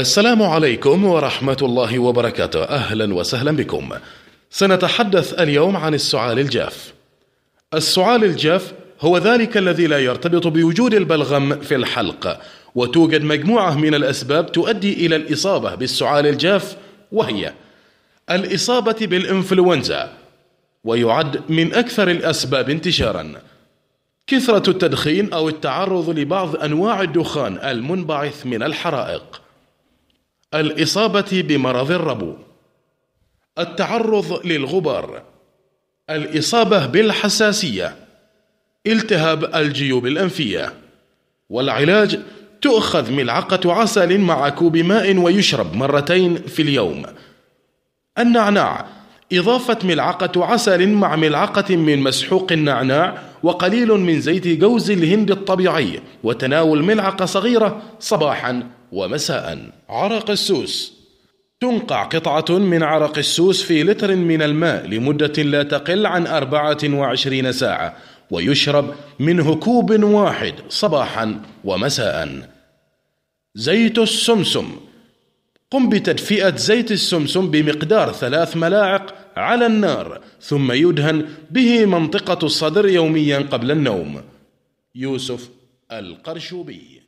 السلام عليكم ورحمة الله وبركاته أهلا وسهلا بكم سنتحدث اليوم عن السعال الجاف السعال الجاف هو ذلك الذي لا يرتبط بوجود البلغم في الحلق وتوجد مجموعة من الأسباب تؤدي إلى الإصابة بالسعال الجاف وهي الإصابة بالإنفلونزا ويعد من أكثر الأسباب انتشارا كثرة التدخين أو التعرض لبعض أنواع الدخان المنبعث من الحرائق الاصابه بمرض الربو التعرض للغبار الاصابه بالحساسيه التهاب الجيوب الانفيه والعلاج تؤخذ ملعقه عسل مع كوب ماء ويشرب مرتين في اليوم النعناع إضافة ملعقة عسل مع ملعقة من مسحوق النعناع وقليل من زيت جوز الهند الطبيعي وتناول ملعقة صغيرة صباحا ومساء عرق السوس تنقع قطعة من عرق السوس في لتر من الماء لمدة لا تقل عن 24 ساعة ويشرب منه كوب واحد صباحا ومساء زيت السمسم قم بتدفئة زيت السمسم بمقدار ثلاث ملاعق على النار ثم يدهن به منطقة الصدر يوميا قبل النوم يوسف القرشوبي